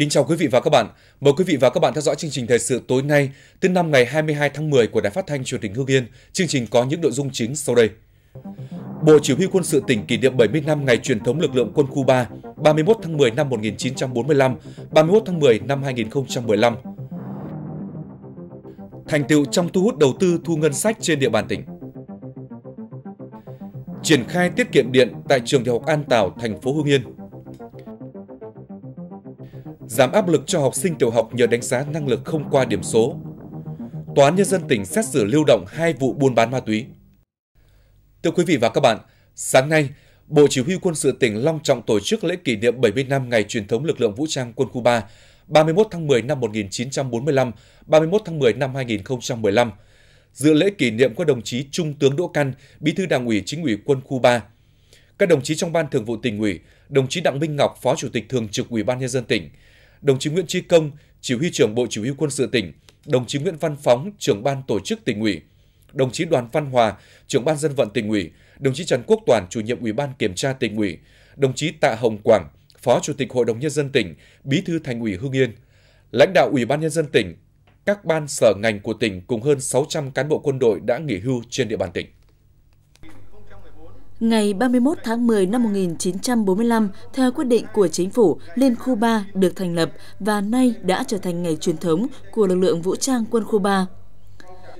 Kính chào quý vị và các bạn. Mời quý vị và các bạn theo dõi chương trình thời sự tối nay, thứ năm ngày 22 tháng 10 của Đài Phát thanh Truyền hình Hưng Yên. Chương trình có những nội dung chính sau đây. Bộ Chỉ huy quân sự tỉnh kỷ niệm 70 năm ngày truyền thống lực lượng quân khu 3, 31 tháng 10 năm 1945, 31 tháng 10 năm 2015. Thành tựu trong thu hút đầu tư thu ngân sách trên địa bàn tỉnh. Triển khai tiết kiệm điện tại trường Đại học An Tảo, thành phố Hưng Yên giảm áp lực cho học sinh tiểu học nhờ đánh giá năng lực không qua điểm số. Tòa án Nhân dân tỉnh xét xử lưu động hai vụ buôn bán ma túy. Thưa quý vị và các bạn, sáng nay, Bộ Chỉ huy Quân sự tỉnh long trọng tổ chức lễ kỷ niệm 70 năm ngày truyền thống lực lượng vũ trang quân khu 3, 31 tháng 10 năm 1945, 31 tháng 10 năm 2015. Dự lễ kỷ niệm có đồng chí Trung tướng Đỗ Căn, Bí thư Đảng ủy Chính ủy Quân khu 3. Các đồng chí trong Ban Thường vụ tỉnh ủy, đồng chí Đặng Minh Ngọc, Phó Chủ tịch Thường trực Ủy ban nhân dân tỉnh, đồng chí Nguyễn Tri Công, Chỉ huy trưởng Bộ Chỉ huy quân sự tỉnh, đồng chí Nguyễn Văn Phóng, trưởng ban tổ chức tỉnh ủy, đồng chí Đoàn Văn Hòa, trưởng ban dân vận tỉnh ủy, đồng chí Trần Quốc Toàn, chủ nhiệm Ủy ban kiểm tra tỉnh ủy, đồng chí Tạ Hồng Quảng, Phó Chủ tịch Hội đồng Nhân dân tỉnh, Bí thư Thành ủy Hưng Yên, lãnh đạo Ủy ban Nhân dân tỉnh, các ban sở ngành của tỉnh cùng hơn 600 cán bộ quân đội đã nghỉ hưu trên địa bàn tỉnh. Ngày 31 tháng 10 năm 1945, theo quyết định của chính phủ, Liên khu 3 được thành lập và nay đã trở thành ngày truyền thống của lực lượng vũ trang quân khu 3.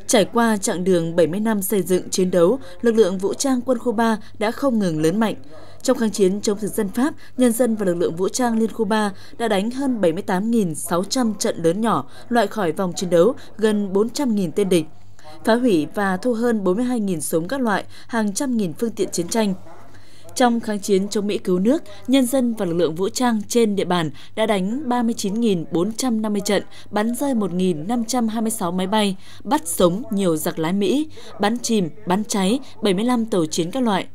Trải qua chặng đường 70 năm xây dựng chiến đấu, lực lượng vũ trang quân khu 3 đã không ngừng lớn mạnh. Trong kháng chiến chống thực dân Pháp, nhân dân và lực lượng vũ trang Liên khu 3 đã đánh hơn 78.600 trận lớn nhỏ, loại khỏi vòng chiến đấu gần 400.000 tên địch phá hủy và thu hơn 42.000 súng các loại, hàng trăm nghìn phương tiện chiến tranh. Trong kháng chiến chống Mỹ cứu nước, nhân dân và lực lượng vũ trang trên địa bàn đã đánh 39.450 trận, bắn rơi 1.526 máy bay, bắt sống nhiều giặc lái Mỹ, bắn chìm, bắn cháy 75 tàu chiến các loại.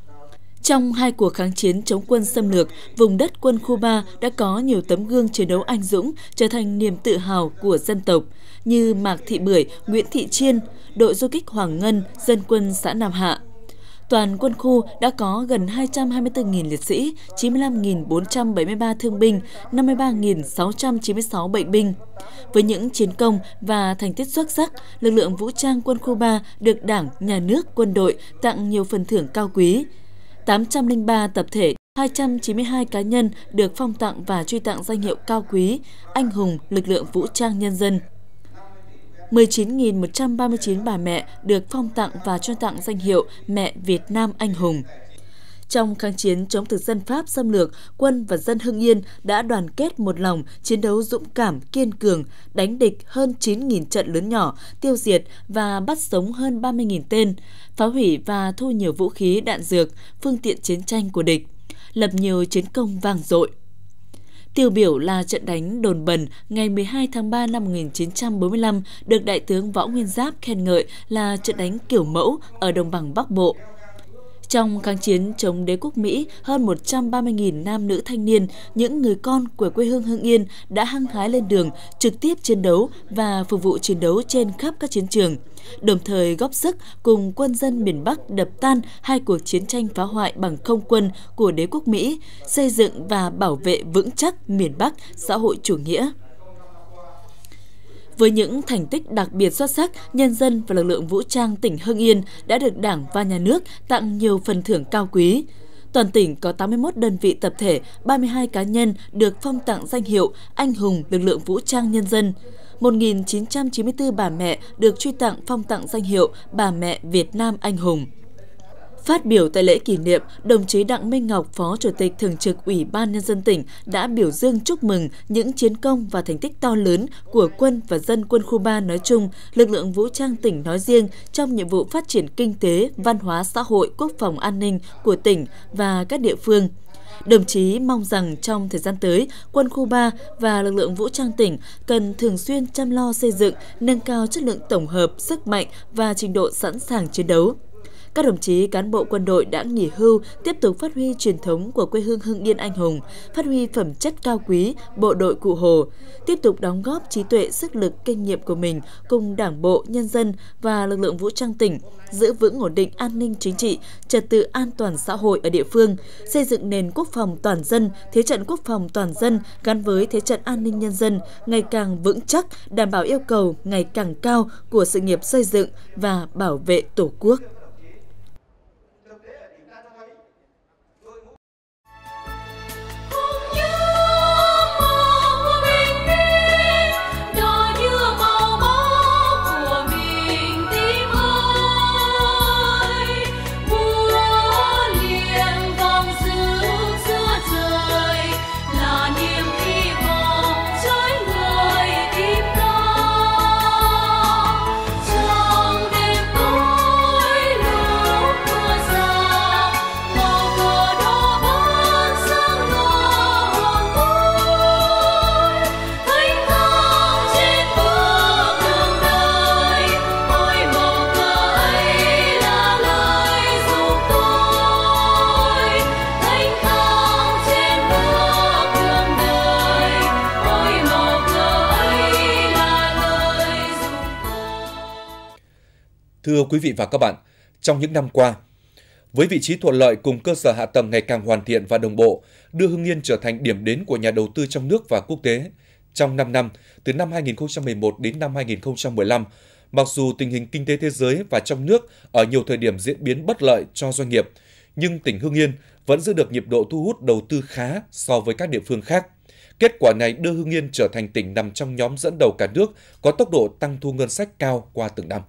Trong hai cuộc kháng chiến chống quân xâm lược, vùng đất quân khu 3 đã có nhiều tấm gương chiến đấu anh dũng, trở thành niềm tự hào của dân tộc như Mạc Thị Bưởi, Nguyễn Thị Chiên, đội du kích Hoàng Ngân, dân quân xã Nam Hạ. Toàn quân khu đã có gần 224.000 liệt sĩ, 95.473 thương binh, 53.696 bệnh binh. Với những chiến công và thành tích xuất sắc, lực lượng vũ trang quân khu 3 được Đảng, Nhà nước, quân đội tặng nhiều phần thưởng cao quý. 803 tập thể 292 cá nhân được phong tặng và truy tặng danh hiệu cao quý, anh hùng lực lượng vũ trang nhân dân. 19.139 bà mẹ được phong tặng và trao tặng danh hiệu Mẹ Việt Nam Anh Hùng. Trong kháng chiến chống thực dân Pháp xâm lược, quân và dân Hưng Yên đã đoàn kết một lòng, chiến đấu dũng cảm, kiên cường, đánh địch hơn 9.000 trận lớn nhỏ, tiêu diệt và bắt sống hơn 30.000 tên, phá hủy và thu nhiều vũ khí đạn dược, phương tiện chiến tranh của địch, lập nhiều chiến công vang dội. Tiêu biểu là trận đánh Đồn Bần ngày 12 tháng 3 năm 1945 được Đại tướng Võ Nguyên Giáp khen ngợi là trận đánh kiểu mẫu ở đồng bằng Bắc Bộ trong kháng chiến chống đế quốc Mỹ, hơn 130.000 nam nữ thanh niên, những người con của quê hương Hưng Yên đã hăng hái lên đường, trực tiếp chiến đấu và phục vụ chiến đấu trên khắp các chiến trường đồng thời góp sức cùng quân dân miền Bắc đập tan hai cuộc chiến tranh phá hoại bằng không quân của đế quốc Mỹ, xây dựng và bảo vệ vững chắc miền Bắc xã hội chủ nghĩa. Với những thành tích đặc biệt xuất sắc, nhân dân và lực lượng vũ trang tỉnh Hưng Yên đã được Đảng và Nhà nước tặng nhiều phần thưởng cao quý. Toàn tỉnh có 81 đơn vị tập thể, 32 cá nhân được phong tặng danh hiệu Anh hùng lực lượng vũ trang nhân dân. 1.994 bà mẹ được truy tặng phong tặng danh hiệu Bà mẹ Việt Nam Anh hùng. Phát biểu tại lễ kỷ niệm, đồng chí Đặng Minh Ngọc, Phó Chủ tịch Thường trực Ủy ban Nhân dân tỉnh đã biểu dương chúc mừng những chiến công và thành tích to lớn của quân và dân quân khu 3 nói chung, lực lượng vũ trang tỉnh nói riêng trong nhiệm vụ phát triển kinh tế, văn hóa xã hội, quốc phòng an ninh của tỉnh và các địa phương. Đồng chí mong rằng trong thời gian tới, quân khu 3 và lực lượng vũ trang tỉnh cần thường xuyên chăm lo xây dựng, nâng cao chất lượng tổng hợp, sức mạnh và trình độ sẵn sàng chiến đấu các đồng chí cán bộ quân đội đã nghỉ hưu tiếp tục phát huy truyền thống của quê hương Hưng Yên anh hùng, phát huy phẩm chất cao quý bộ đội cụ Hồ, tiếp tục đóng góp trí tuệ, sức lực, kinh nghiệm của mình cùng Đảng bộ, nhân dân và lực lượng vũ trang tỉnh giữ vững ổn định an ninh chính trị, trật tự an toàn xã hội ở địa phương, xây dựng nền quốc phòng toàn dân, thế trận quốc phòng toàn dân gắn với thế trận an ninh nhân dân ngày càng vững chắc, đảm bảo yêu cầu ngày càng cao của sự nghiệp xây dựng và bảo vệ Tổ quốc. Thưa quý vị và các bạn, trong những năm qua, với vị trí thuận lợi cùng cơ sở hạ tầng ngày càng hoàn thiện và đồng bộ, đưa Hưng Yên trở thành điểm đến của nhà đầu tư trong nước và quốc tế. Trong 5 năm, từ năm 2011 đến năm 2015, mặc dù tình hình kinh tế thế giới và trong nước ở nhiều thời điểm diễn biến bất lợi cho doanh nghiệp, nhưng tỉnh Hưng Yên vẫn giữ được nhịp độ thu hút đầu tư khá so với các địa phương khác. Kết quả này đưa Hưng Yên trở thành tỉnh nằm trong nhóm dẫn đầu cả nước có tốc độ tăng thu ngân sách cao qua từng năm.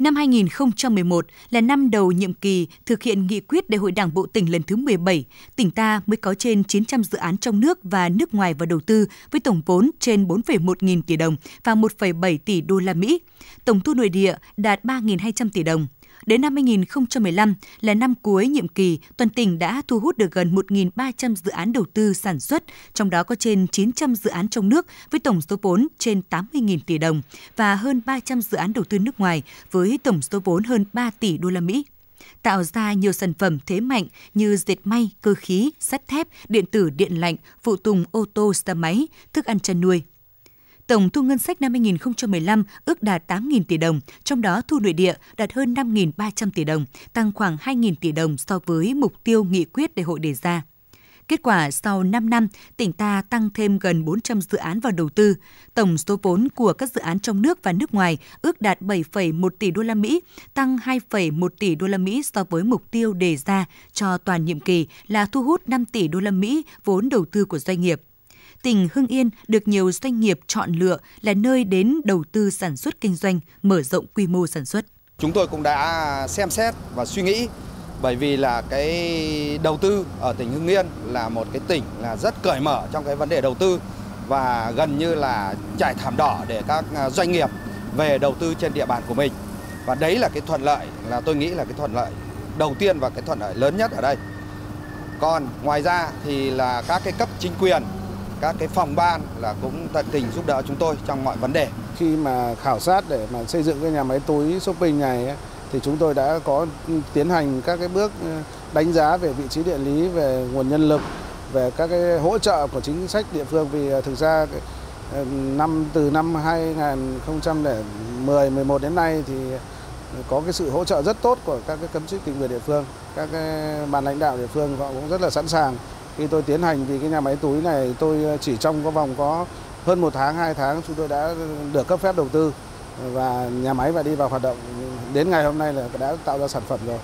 Năm 2011 là năm đầu nhiệm kỳ thực hiện nghị quyết Đại hội Đảng bộ tỉnh lần thứ 17, tỉnh ta mới có trên 900 dự án trong nước và nước ngoài vào đầu tư với tổng vốn trên 4,1 nghìn tỷ đồng và 1,7 tỷ đô la Mỹ. Tổng thu nội địa đạt 3.200 tỷ đồng. Đến năm 2015 là năm cuối nhiệm kỳ, toàn tỉnh đã thu hút được gần 1.300 dự án đầu tư sản xuất, trong đó có trên 900 dự án trong nước với tổng số vốn trên 80.000 tỷ đồng và hơn 300 dự án đầu tư nước ngoài với tổng số vốn hơn 3 tỷ đô la Mỹ tạo ra nhiều sản phẩm thế mạnh như dệt may, cơ khí, sắt thép, điện tử điện lạnh, phụ tùng ô tô xe máy, thức ăn chăn nuôi. Tổng thu ngân sách năm 2015 ước đạt 8.000 tỷ đồng, trong đó thu nội địa đạt hơn 5.300 tỷ đồng, tăng khoảng 2.000 tỷ đồng so với mục tiêu nghị quyết đại hội đề ra. Kết quả sau 5 năm, tỉnh ta tăng thêm gần 400 dự án vào đầu tư. Tổng số vốn của các dự án trong nước và nước ngoài ước đạt 7,1 tỷ đô la Mỹ, tăng 2,1 tỷ đô la Mỹ so với mục tiêu đề ra cho toàn nhiệm kỳ là thu hút 5 tỷ đô la Mỹ vốn đầu tư của doanh nghiệp tỉnh Hưng Yên được nhiều doanh nghiệp chọn lựa là nơi đến đầu tư sản xuất kinh doanh, mở rộng quy mô sản xuất. Chúng tôi cũng đã xem xét và suy nghĩ bởi vì là cái đầu tư ở tỉnh Hưng Yên là một cái tỉnh là rất cởi mở trong cái vấn đề đầu tư và gần như là trải thảm đỏ để các à, doanh nghiệp về đầu tư trên địa bàn của mình. Và đấy là cái thuận lợi là tôi nghĩ là cái thuận lợi đầu tiên và cái thuận lợi lớn nhất ở đây. Còn ngoài ra thì là các cái cấp chính quyền các cái phòng ban là cũng tận tình giúp đỡ chúng tôi trong mọi vấn đề. Khi mà khảo sát để mà xây dựng cái nhà máy túi shopping này thì chúng tôi đã có tiến hành các cái bước ừ, đánh giá về vị trí địa lý, về nguồn nhân lực, về các cái hỗ trợ của chính sách địa phương vì à, thực ra ờ, năm từ năm 2010 11 đến nay thì có cái sự hỗ trợ rất tốt của các cái cấm chức tình người địa phương, các cái ban lãnh đạo địa phương họ cũng rất là sẵn sàng khi tôi tiến hành thì cái nhà máy túi này tôi ờ, chỉ trong có vòng có hơn một tháng hai tháng chúng tôi đã được cấp phép đầu tư và nhà máy và đi vào hoạt động đến ngày hôm nay là đã tạo ra sản phẩm rồi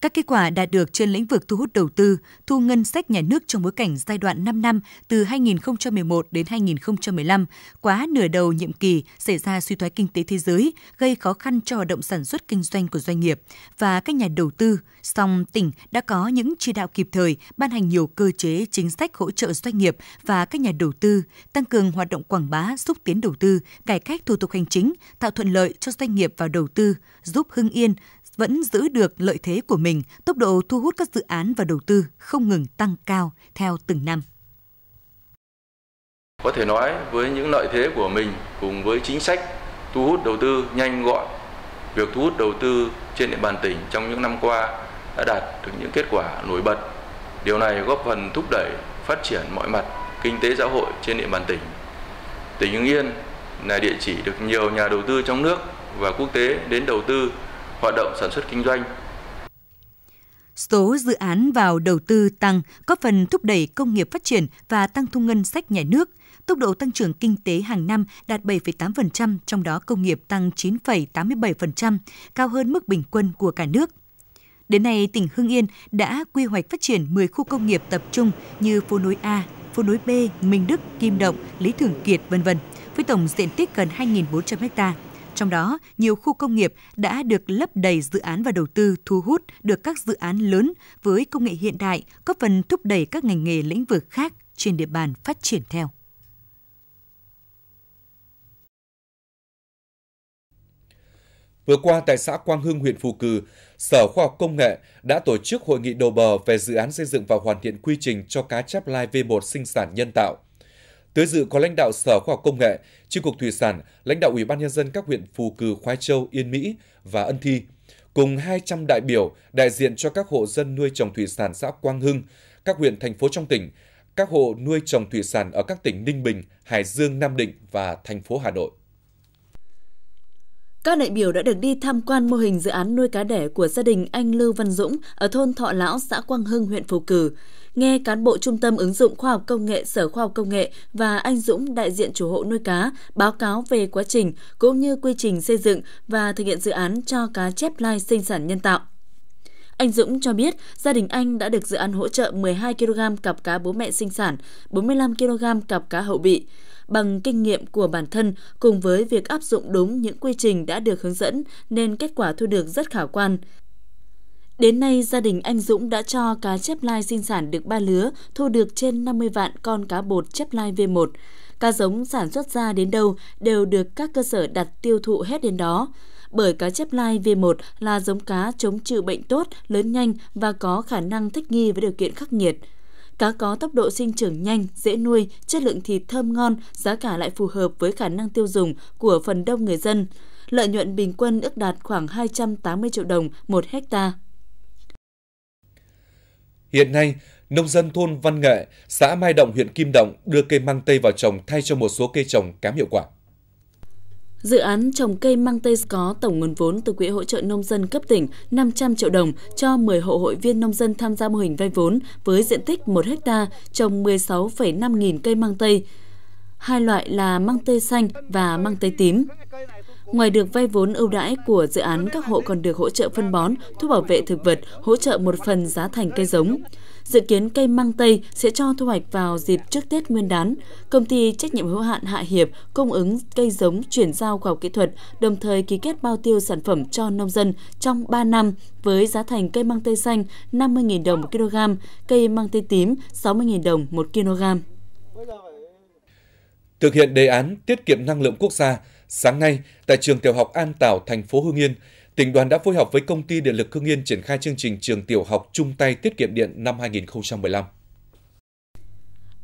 các kết quả đạt được trên lĩnh vực thu hút đầu tư, thu ngân sách nhà nước trong bối cảnh giai đoạn 5 năm từ 2011 đến 2015, quá nửa đầu nhiệm kỳ xảy ra suy thoái kinh tế thế giới, gây khó khăn cho hoạt động sản xuất kinh doanh của doanh nghiệp và các nhà đầu tư. Song tỉnh đã có những chỉ đạo kịp thời, ban hành nhiều cơ chế chính sách hỗ trợ doanh nghiệp và các nhà đầu tư, tăng cường hoạt động quảng bá, xúc tiến đầu tư, cải cách thủ tục hành chính, tạo thuận lợi cho doanh nghiệp vào đầu tư, giúp Hưng Yên vẫn giữ được lợi thế của mình, tốc độ thu hút các dự án và đầu tư không ngừng tăng cao theo từng năm. Có thể nói với những lợi thế của mình cùng với chính sách thu hút đầu tư nhanh gọn, việc thu hút đầu tư trên địa bàn tỉnh trong những năm qua đã đạt được những kết quả nổi bật. Điều này góp phần thúc đẩy phát triển mọi mặt kinh tế xã hội trên địa bàn tỉnh. Tỉnh Hưng Yên là địa chỉ được nhiều nhà đầu tư trong nước và quốc tế đến đầu tư hoạt động sản xuất kinh doanh. Số dự án vào đầu tư tăng có phần thúc đẩy công nghiệp phát triển và tăng thu ngân sách nhà nước. Tốc độ tăng trưởng kinh tế hàng năm đạt 7,8%, trong đó công nghiệp tăng 9,87%, cao hơn mức bình quân của cả nước. Đến nay, tỉnh Hưng Yên đã quy hoạch phát triển 10 khu công nghiệp tập trung như phố nối A, phố nối B, Minh Đức, Kim Động, Lý Thường Kiệt, v.v với tổng diện tích gần 2.400 ha. Trong đó, nhiều khu công nghiệp đã được lấp đầy dự án và đầu tư thu hút được các dự án lớn với công nghệ hiện đại, góp phần thúc đẩy các ngành nghề lĩnh vực khác trên địa bàn phát triển theo. Vừa qua tại xã Quang Hưng, huyện Phù Cử, Sở Khoa học Công nghệ đã tổ chức hội nghị đầu bờ về dự án xây dựng và hoàn thiện quy trình cho cá chép lai V1 sinh sản nhân tạo. Tới dự có lãnh đạo Sở Khoa học Công nghệ, Chi cục Thủy sản, lãnh đạo Ủy ban Nhân dân các huyện Phù Cử, khoai Châu, Yên Mỹ và Ân Thi, cùng 200 đại biểu đại diện cho các hộ dân nuôi trồng thủy sản xã Quang Hưng, các huyện thành phố trong tỉnh, các hộ nuôi trồng thủy sản ở các tỉnh Ninh Bình, Hải Dương, Nam Định và thành phố Hà Nội. Các đại biểu đã được đi tham quan mô hình dự án nuôi cá đẻ của gia đình anh Lưu Văn Dũng ở thôn Thọ Lão, xã Quang Hưng, huyện phù Cử nghe cán bộ Trung tâm ứng dụng khoa học công nghệ Sở Khoa học Công nghệ và anh Dũng đại diện chủ hộ nuôi cá báo cáo về quá trình cũng như quy trình xây dựng và thực hiện dự án cho cá chép lai sinh sản nhân tạo. Anh Dũng cho biết gia đình anh đã được dự án hỗ trợ 12 kg cặp cá bố mẹ sinh sản, 45 kg cặp cá hậu bị. Bằng kinh nghiệm của bản thân cùng với việc áp dụng đúng những quy trình đã được hướng dẫn nên kết quả thu được rất khả quan. Đến nay, gia đình anh Dũng đã cho cá chép lai sinh sản được ba lứa, thu được trên 50 vạn con cá bột chép lai V1. Cá giống sản xuất ra đến đâu đều được các cơ sở đặt tiêu thụ hết đến đó. Bởi cá chép lai V1 là giống cá chống chịu bệnh tốt, lớn nhanh và có khả năng thích nghi với điều kiện khắc nghiệt. Cá có tốc độ sinh trưởng nhanh, dễ nuôi, chất lượng thịt thơm ngon, giá cả lại phù hợp với khả năng tiêu dùng của phần đông người dân. Lợi nhuận bình quân ước đạt khoảng 280 triệu đồng một hectare. Hiện nay, nông dân thôn Văn Nghệ, xã Mai Động, huyện Kim Động đưa cây măng tây vào trồng thay cho một số cây trồng kém hiệu quả. Dự án trồng cây măng tây có tổng nguồn vốn từ Quỹ hỗ trợ nông dân cấp tỉnh 500 triệu đồng cho 10 hộ hội viên nông dân tham gia mô hình vay vốn với diện tích 1 ha trồng 16,5 nghìn cây măng tây. Hai loại là măng tây xanh và măng tây tím. Ngoài được vay vốn ưu đãi của dự án, các hộ còn được hỗ trợ phân bón, thuốc bảo vệ thực vật, hỗ trợ một phần giá thành cây giống. Dự kiến cây măng tây sẽ cho thu hoạch vào dịp trước Tết Nguyên đán. Công ty trách nhiệm hữu hạn Hạ Hiệp cung ứng cây giống chuyển giao khoa học kỹ thuật, đồng thời ký kết bao tiêu sản phẩm cho nông dân trong 3 năm với giá thành cây măng tây xanh 50.000 đồng một kg, cây măng tây tím 60.000 đồng một kg. Thực hiện đề án tiết kiệm năng lượng quốc gia, Sáng nay, tại trường tiểu học An Tảo, thành phố Hưng Yên, tỉnh đoàn đã phối hợp với công ty điện lực Hưng Yên triển khai chương trình trường tiểu học chung tay tiết kiệm điện năm 2015.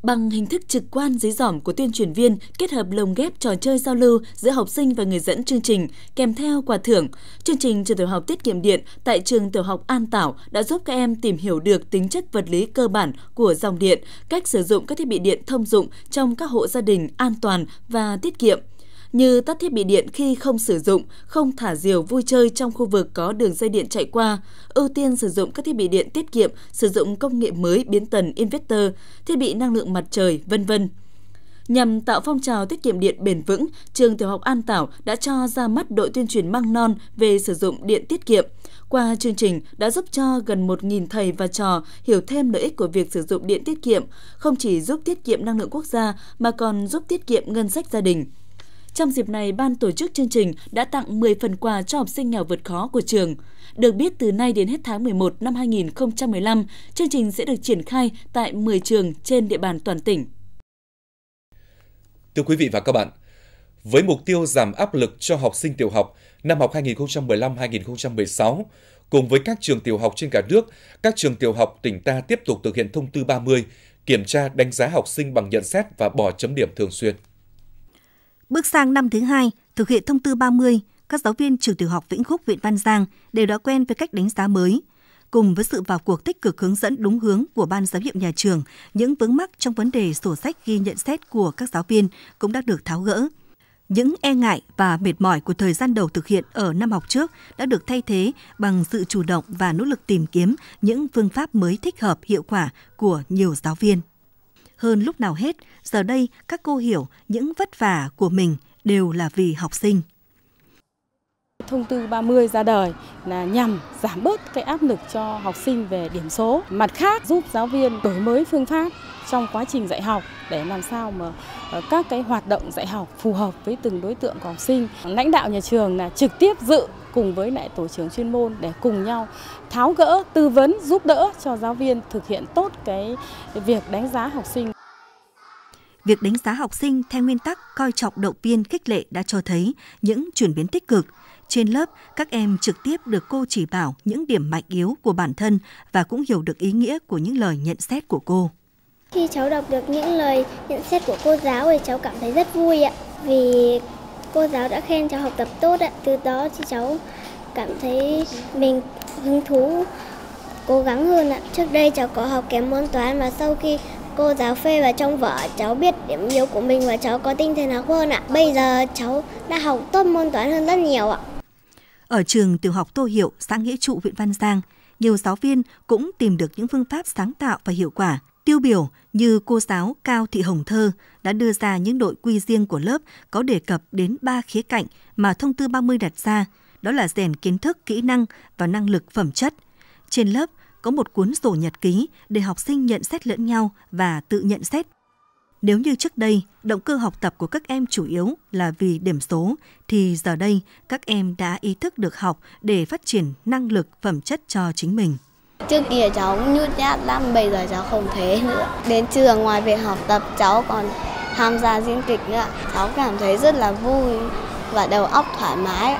Bằng hình thức trực quan dưới giỏm của tuyên truyền viên kết hợp lồng ghép trò chơi giao lưu giữa học sinh và người dẫn chương trình kèm theo quà thưởng, chương trình trường tiểu học tiết kiệm điện tại trường tiểu học An Tảo đã giúp các em tìm hiểu được tính chất vật lý cơ bản của dòng điện, cách sử dụng các thiết bị điện thông dụng trong các hộ gia đình an toàn và tiết kiệm như tắt thiết bị điện khi không sử dụng, không thả diều vui chơi trong khu vực có đường dây điện chạy qua, ưu tiên sử dụng các thiết bị điện tiết kiệm, sử dụng công nghệ mới biến tần inverter, thiết bị năng lượng mặt trời, vân vân. Nhằm tạo phong trào tiết kiệm điện bền vững, trường tiểu học An Tảo đã cho ra mắt đội tuyên truyền măng non về sử dụng điện tiết kiệm. Qua chương trình đã giúp cho gần 1.000 thầy và trò hiểu thêm lợi ích của việc sử dụng điện tiết kiệm, không chỉ giúp tiết kiệm năng lượng quốc gia mà còn giúp tiết kiệm ngân sách gia đình. Trong dịp này, ban tổ chức chương trình đã tặng 10 phần quà cho học sinh nghèo vượt khó của trường. Được biết, từ nay đến hết tháng 11 năm 2015, chương trình sẽ được triển khai tại 10 trường trên địa bàn toàn tỉnh. Thưa quý vị và các bạn, với mục tiêu giảm áp lực cho học sinh tiểu học năm học 2015-2016, cùng với các trường tiểu học trên cả nước, các trường tiểu học tỉnh ta tiếp tục thực hiện thông tư 30, kiểm tra đánh giá học sinh bằng nhận xét và bỏ chấm điểm thường xuyên. Bước sang năm thứ hai, thực hiện thông tư 30, các giáo viên trường tiểu học Vĩnh Phúc, huyện Văn Giang đều đã quen với cách đánh giá mới. Cùng với sự vào cuộc tích cực hướng dẫn đúng hướng của Ban giám hiệu nhà trường, những vướng mắc trong vấn đề sổ sách ghi nhận xét của các giáo viên cũng đã được tháo gỡ. Những e ngại và mệt mỏi của thời gian đầu thực hiện ở năm học trước đã được thay thế bằng sự chủ động và nỗ lực tìm kiếm những phương pháp mới thích hợp hiệu quả của nhiều giáo viên. Hơn lúc nào hết, giờ đây các cô hiểu những vất vả của mình đều là vì học sinh. Thông tư 30 ra đời là nhằm giảm bớt cái áp lực cho học sinh về điểm số. Mặt khác giúp giáo viên đổi mới phương pháp trong quá trình dạy học để làm sao mà ờ, các cái hoạt động dạy học phù hợp với từng đối tượng của học sinh. Lãnh đạo nhà trường là trực tiếp dự cùng với lại tổ trưởng chuyên môn để cùng nhau tháo gỡ, tư vấn, giúp đỡ cho giáo viên thực hiện tốt cái việc đánh giá học sinh. Việc đánh giá học sinh theo nguyên tắc coi trọng động viên khích lệ đã cho thấy những chuyển biến tích cực. Trên lớp, các em trực tiếp được cô chỉ bảo những điểm mạnh yếu của bản thân và cũng hiểu được ý nghĩa của những lời nhận xét của cô. Khi cháu đọc được những lời nhận xét của cô giáo thì cháu cảm thấy rất vui ạ. Vì cô giáo đã khen cháu học tập tốt ạ. Từ đó thì cháu cảm thấy mình hứng thú cố gắng hơn ạ. Trước đây cháu có học kém môn toán và sau khi cô giáo phê vào trong vở cháu biết điểm yếu của mình và cháu có tinh thần học hơn ạ. Bây giờ cháu đã học tốt môn toán hơn rất nhiều ạ. Ở trường tiểu học Tô Hiệu, xã Nghĩa Trụ, huyện Văn Giang, nhiều giáo viên cũng tìm được những phương pháp sáng tạo và hiệu quả Tiêu biểu như cô giáo Cao Thị Hồng Thơ đã đưa ra những nội quy riêng của lớp có đề cập đến ba khía cạnh mà thông tư 30 đặt ra, đó là rèn kiến thức, kỹ năng và năng lực phẩm chất. Trên lớp có một cuốn sổ nhật ký để học sinh nhận xét lẫn nhau và tự nhận xét. Nếu như trước đây, động cơ học tập của các em chủ yếu là vì điểm số, thì giờ đây các em đã ý thức được học để phát triển năng lực phẩm chất cho chính mình. Trước kia cháu nhút nhát lắm, bây giờ cháu không thế nữa. Đến trường ngoài việc học tập cháu còn tham gia diễn kịch nữa. Cháu cảm thấy rất là vui và đầu óc thoải mái.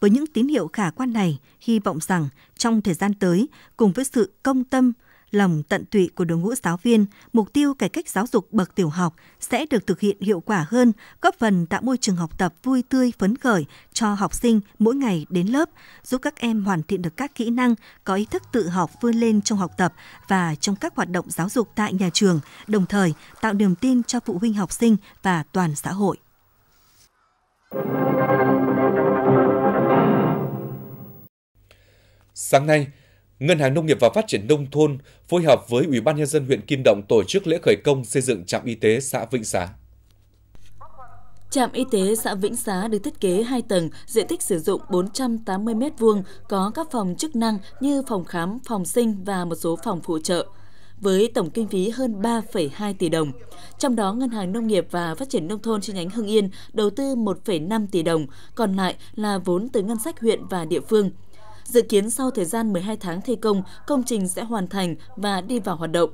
Với những tín hiệu khả quan này, hy vọng rằng trong thời gian tới, cùng với sự công tâm, lòng tận tụy của đội ngũ giáo viên, mục tiêu cải cách giáo dục bậc tiểu học sẽ được thực hiện hiệu quả hơn, góp phần tạo môi trường học tập vui tươi phấn khởi cho học sinh mỗi ngày đến lớp, giúp các em hoàn thiện được các kỹ năng, có ý thức tự học vươn lên trong học tập và trong các hoạt động giáo dục tại nhà trường, đồng thời tạo niềm tin cho phụ huynh học sinh và toàn xã hội. Sáng nay, Ngân hàng Nông nghiệp và Phát triển Nông thôn phối hợp với Ủy ban Nhân dân huyện Kim Động tổ chức lễ khởi công xây dựng trạm y tế xã Vĩnh Xá. Trạm y tế xã Vĩnh Xá được thiết kế 2 tầng, diện tích sử dụng 480 m2, có các phòng chức năng như phòng khám, phòng sinh và một số phòng phụ trợ với tổng kinh phí hơn 3,2 tỷ đồng. Trong đó, Ngân hàng Nông nghiệp và Phát triển Nông thôn chi nhánh Hưng Yên đầu tư 1,5 tỷ đồng, còn lại là vốn từ ngân sách huyện và địa phương – Dự kiến sau thời gian 12 tháng thi công, công trình sẽ hoàn thành và đi vào hoạt động.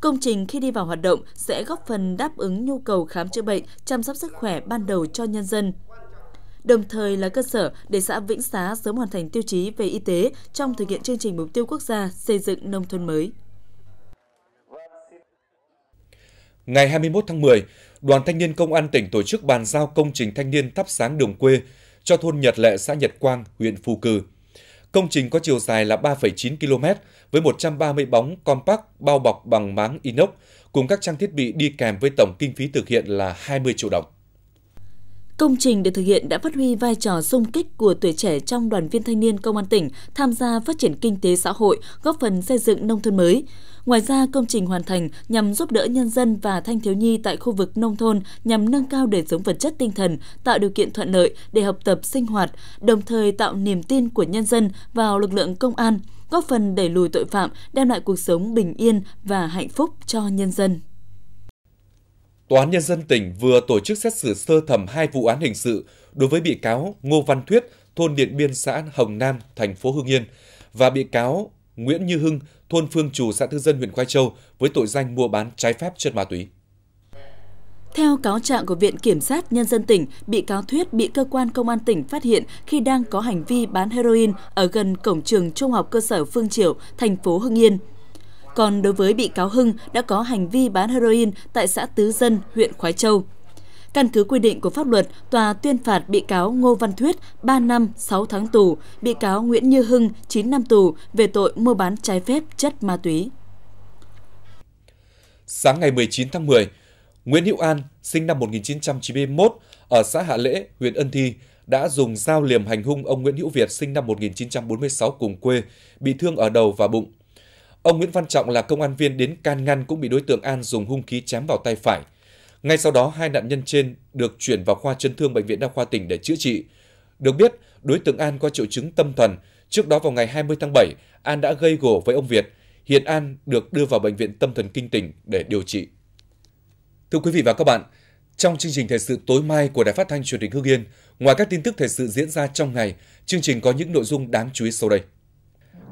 Công trình khi đi vào hoạt động sẽ góp phần đáp ứng nhu cầu khám chữa bệnh, chăm sóc sức khỏe ban đầu cho nhân dân, đồng thời là cơ sở để xã Vĩnh Xá sớm hoàn thành tiêu chí về y tế trong thực hiện chương trình mục tiêu quốc gia xây dựng nông thôn mới. Ngày 21 tháng 10, Đoàn Thanh niên Công an tỉnh tổ chức bàn giao công trình thanh niên thắp sáng đường quê cho thôn Nhật Lệ, xã Nhật Quang, huyện Phú Cư. Công trình có chiều dài là 3,9 km với 130 bóng compact bao bọc bằng máng inox cùng các trang thiết bị đi kèm với tổng kinh phí thực hiện là 20 triệu đồng. Công trình được thực hiện đã phát huy vai trò sung kích của tuổi trẻ trong đoàn viên thanh niên công an tỉnh tham gia phát triển kinh tế xã hội, góp phần xây dựng nông thôn mới. Ngoài ra, công trình hoàn thành nhằm giúp đỡ nhân dân và thanh thiếu nhi tại khu vực nông thôn nhằm nâng cao đời sống vật chất tinh thần, tạo điều kiện thuận lợi để học tập sinh hoạt, đồng thời tạo niềm tin của nhân dân vào lực lượng công an, góp phần đẩy lùi tội phạm, đem lại cuộc sống bình yên và hạnh phúc cho nhân dân. Tòa án Nhân dân tỉnh vừa tổ chức xét xử sơ thẩm hai vụ án hình sự đối với bị cáo Ngô Văn Thuyết, thôn Điện Biên xã Hồng Nam, thành phố Hưng Yên, và bị cáo Nguyễn Như Hưng, thôn Phương Trù, xã Tư Dân, huyện Khoai Châu với tội danh mua bán trái phép chất ma túy. Theo cáo trạng của Viện Kiểm sát Nhân dân tỉnh, bị cáo Thuyết bị cơ quan công an tỉnh phát hiện khi đang có hành vi bán heroin ở gần cổng trường Trung học cơ sở Phương Triều, thành phố Hưng Yên. Còn đối với bị cáo Hưng đã có hành vi bán heroin tại xã Tứ Dân, huyện Khoái Châu. Căn cứ quy định của pháp luật, tòa tuyên phạt bị cáo Ngô Văn Thuyết 3 năm 6 tháng tù, bị cáo Nguyễn Như Hưng 9 năm tù về tội mua bán trái phép chất ma túy. Sáng ngày 19 tháng 10, Nguyễn Hữu An, sinh năm 1991, ở xã Hạ Lễ, huyện Ân Thi, đã dùng dao liềm hành hung ông Nguyễn Hữu Việt sinh năm 1946 cùng quê, bị thương ở đầu và bụng. Ông Nguyễn Văn Trọng là công an viên đến can ngăn cũng bị đối tượng An dùng hung khí chém vào tay phải. Ngay sau đó, hai nạn nhân trên được chuyển vào khoa chấn thương Bệnh viện Đa khoa tỉnh để chữa trị. Được biết, đối tượng An có triệu chứng tâm thần. Trước đó vào ngày 20 tháng 7, An đã gây gổ với ông Việt. Hiện An được đưa vào Bệnh viện Tâm thần Kinh tỉnh để điều trị. Thưa quý vị và các bạn, trong chương trình thời sự tối mai của Đài Phát thanh Truyền hình Hưng Yên, ngoài các tin tức thời sự diễn ra trong ngày, chương trình có những nội dung đáng chú ý sau đây.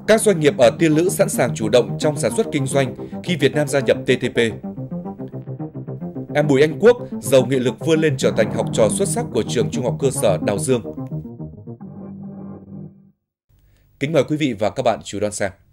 Các doanh nghiệp ở Tiên Lữ sẵn sàng chủ động trong sản xuất kinh doanh khi Việt Nam gia nhập TTP. Em Bùi Anh Quốc giàu nghị lực vươn lên trở thành học trò xuất sắc của trường Trung học cơ sở Đào Dương. Kính mời quý vị và các bạn chú đón xem.